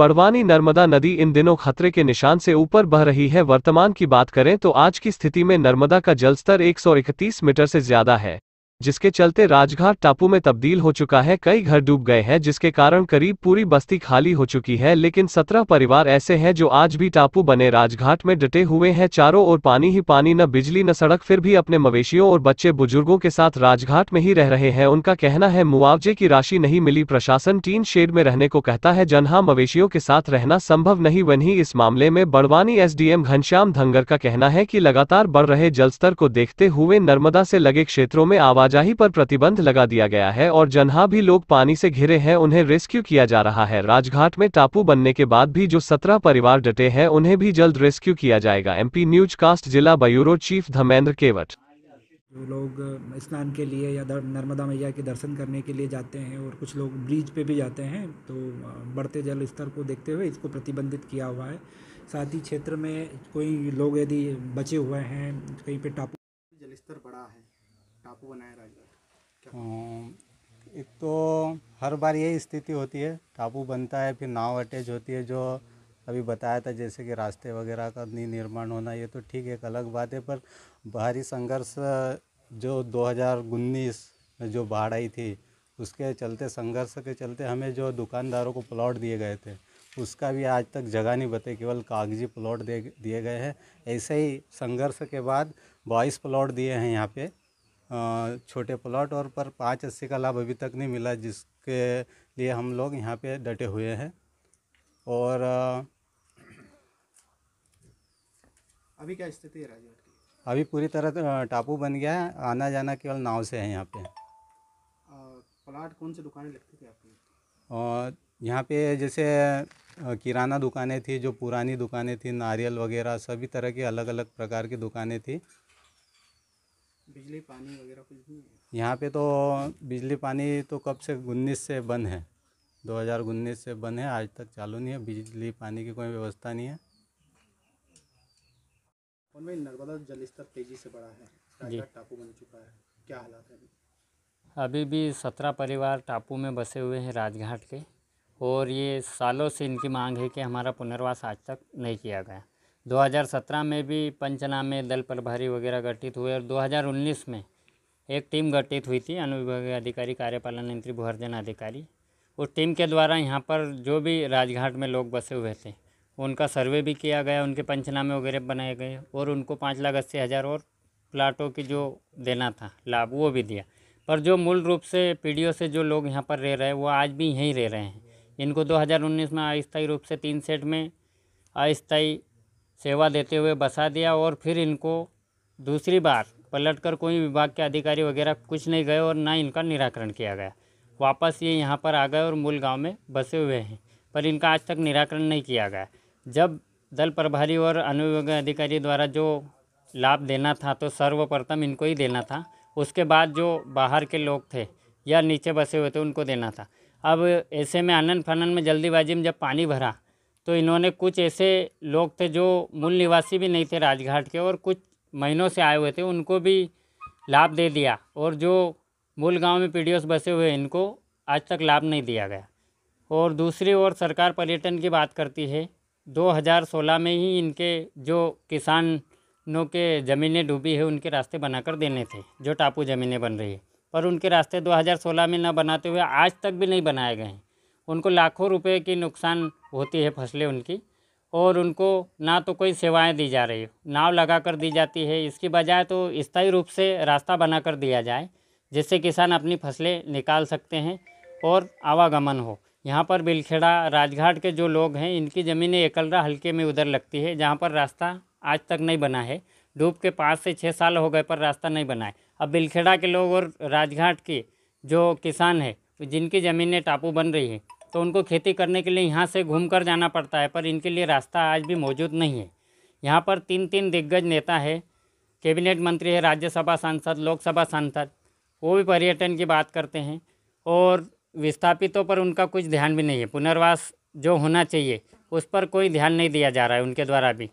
बड़वानी नर्मदा नदी इन दिनों खतरे के निशान से ऊपर बह रही है वर्तमान की बात करें तो आज की स्थिति में नर्मदा का जलस्तर 131 मीटर से ज्यादा है जिसके चलते राजघाट टापू में तब्दील हो चुका है कई घर डूब गए हैं जिसके कारण करीब पूरी बस्ती खाली हो चुकी है लेकिन सत्रह परिवार ऐसे हैं जो आज भी टापू बने राजघाट में डटे हुए हैं चारों ओर पानी ही पानी न बिजली न सड़क फिर भी अपने मवेशियों और बच्चे बुजुर्गों के साथ राजघाट में ही रह रहे हैं उनका कहना है मुआवजे की राशि नहीं मिली प्रशासन टीन शेड में रहने को कहता है जनहा मवेशियों के साथ रहना संभव नहीं बनी इस मामले में बड़वानी एस घनश्याम धंगर का कहना है की लगातार बढ़ रहे जलस्तर को देखते हुए नर्मदा से लगे क्षेत्रों में आवाज आवाजाही पर प्रतिबंध लगा दिया गया है और जनहा भी लोग पानी से घिरे हैं उन्हें रेस्क्यू किया जा रहा है राजघाट में टापू बनने के बाद भी जो सत्रह परिवार डटे हैं उन्हें भी जल्द रेस्क्यू किया जाएगा MP news cast bureau chief Dharmendra Kewat लोग स्नान के लिए या नर्मदा मैया के दर्शन करने के लिए जाते हैं और कुछ लोग ब्रिज पे भी जाते हैं तो बढ़ते जल स्तर को देखते हुए इसको प्रतिबंधित किया हुआ है साथ ही क्षेत्र में कोई लोग यदि बचे हुए हैं कहीं पे टापू जल स्तर बढ़ा है टापू बनाया राजगढ़ एक तो हर बार यही स्थिति होती है टापू बनता है फिर नाव अटैच होती है जो अभी बताया था जैसे कि रास्ते वगैरह का निर्माण होना ये तो ठीक है एक अलग बात है पर बाहरी संघर्ष जो दो में जो बाढ़ आई थी उसके चलते संघर्ष के चलते हमें जो दुकानदारों को प्लॉट दिए गए थे उसका भी आज तक जगह नहीं बते केवल कागजी प्लॉट दे दिए गए हैं ऐसे ही संघर्ष के बाद बाईस प्लॉट दिए हैं यहाँ पे छोटे प्लॉट और पर पाँच अस्सी का लाभ अभी तक नहीं मिला जिसके लिए हम लोग यहाँ पे डटे हुए हैं और अभी क्या स्थिति है राजवट की अभी पूरी तरह टापू बन गया है आना जाना केवल नाव से है यहाँ पे प्लाट कौन सी दुकानें लगती थी आपकी और यहाँ पे जैसे किराना दुकानें थी जो पुरानी दुकानें थी नारियल वगैरह सभी तरह की अलग अलग प्रकार की दुकानें थी बिजली पानी वगैरह कुछ भी नहीं यहाँ पे तो बिजली पानी तो कब से उन्नीस से बंद है दो हज़ार उन्नीस से बंद है आज तक चालू नहीं है बिजली पानी की कोई व्यवस्था नहीं है उनमें नर्मदा जल स्तर तेजी से बढ़ा है जी टापू बन चुका है क्या हालात है अभी भी सत्रह परिवार टापू में बसे हुए हैं राजघाट के और ये सालों से इनकी मांग है कि हमारा पुनर्वास आज तक नहीं किया गया 2017 में भी पंचनामे दल प्रभारी वगैरह गठित हुए और 2019 में एक टीम गठित हुई थी अनुविभागीय अधिकारी कार्यपालन मंत्री भूहर्जन अधिकारी उस टीम के द्वारा यहाँ पर जो भी राजघाट में लोग बसे हुए थे उनका सर्वे भी किया गया उनके पंचनामे वगैरह बनाए गए और उनको पाँच लाख अस्सी हज़ार और प्लाटों की जो देना था लाभ वो भी दिया पर जो मूल रूप से पीढ़ियों से जो लोग यहाँ पर रह रहे हैं वो आज भी यहीं रह रहे हैं इनको 2019 में अस्थायी रूप से तीन सेट में अस्थायी सेवा देते हुए बसा दिया और फिर इनको दूसरी बार पलटकर कोई विभाग के अधिकारी वगैरह कुछ नहीं गए और ना इनका निराकरण किया गया वापस ये यहाँ पर आ गए और मूल गांव में बसे हुए हैं पर इनका आज तक निराकरण नहीं किया गया जब दल प्रभारी और अनुविभाग अधिकारी द्वारा जो लाभ देना था तो सर्वप्रथम इनको ही देना था उसके बाद जो बाहर के लोग थे या नीचे बसे हुए थे उनको देना था अब ऐसे में आनंद फानन में जल्दीबाजी में जब पानी भरा तो इन्होंने कुछ ऐसे लोग थे जो मूल निवासी भी नहीं थे राजघाट के और कुछ महीनों से आए हुए थे उनको भी लाभ दे दिया और जो मूल गांव में पी बसे हुए इनको आज तक लाभ नहीं दिया गया और दूसरी ओर सरकार पर्यटन की बात करती है 2016 में ही इनके जो किसानों के ज़मीनें डूबी है उनके रास्ते बनाकर देने थे जो टापू ज़मीनें बन रही है पर उनके रास्ते 2016 में न बनाते हुए आज तक भी नहीं बनाए गए हैं उनको लाखों रुपए की नुकसान होती है फसलें उनकी और उनको ना तो कोई सेवाएं दी जा रही नाव लगा कर दी जाती है इसकी बजाय तो स्थायी रूप से रास्ता बना कर दिया जाए जिससे किसान अपनी फसलें निकाल सकते हैं और आवागमन हो यहाँ पर बिलखेड़ा राजघाट के जो लोग हैं इनकी ज़मीनें एकलरा हल्के में उधर लगती है जहाँ पर रास्ता आज तक नहीं बना है डूब के पाँच से छः साल हो गए पर रास्ता नहीं बना है अब बिलखेड़ा के लोग और राजघाट के जो किसान हैं जिनकी ज़मीनें टापू बन रही हैं तो उनको खेती करने के लिए यहाँ से घूम कर जाना पड़ता है पर इनके लिए रास्ता आज भी मौजूद नहीं है यहाँ पर तीन तीन दिग्गज नेता है कैबिनेट मंत्री है राज्यसभा सांसद लोकसभा सांसद वो भी पर्यटन की बात करते हैं और विस्थापितों पर उनका कुछ ध्यान भी नहीं है पुनर्वास जो होना चाहिए उस पर कोई ध्यान नहीं दिया जा रहा है उनके द्वारा भी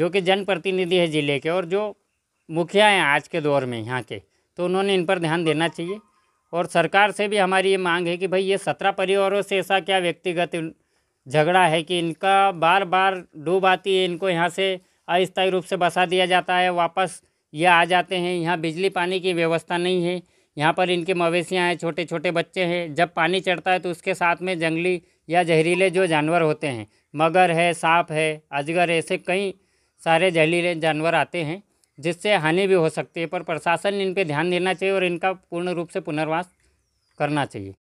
जो कि जनप्रतिनिधि है ज़िले के और जो मुखिया हैं आज के दौर में यहाँ के तो उन्होंने इन पर ध्यान देना चाहिए और सरकार से भी हमारी ये मांग है कि भाई ये सत्रह परिवारों से ऐसा क्या व्यक्तिगत झगड़ा है कि इनका बार बार डूब आती है इनको यहाँ से अस्थायी रूप से बसा दिया जाता है वापस ये आ जाते हैं यहाँ बिजली पानी की व्यवस्था नहीं है यहाँ पर इनके मवेशियाँ हैं छोटे छोटे बच्चे हैं जब पानी चढ़ता है तो उसके साथ में जंगली या जहरीले जो जानवर होते हैं मगर है सांप है अजगर ऐसे कई सारे जहरीले जानवर आते हैं जिससे हानि भी हो सकती है पर प्रशासन इन पर ध्यान देना चाहिए और इनका पूर्ण रूप से पुनर्वास करना चाहिए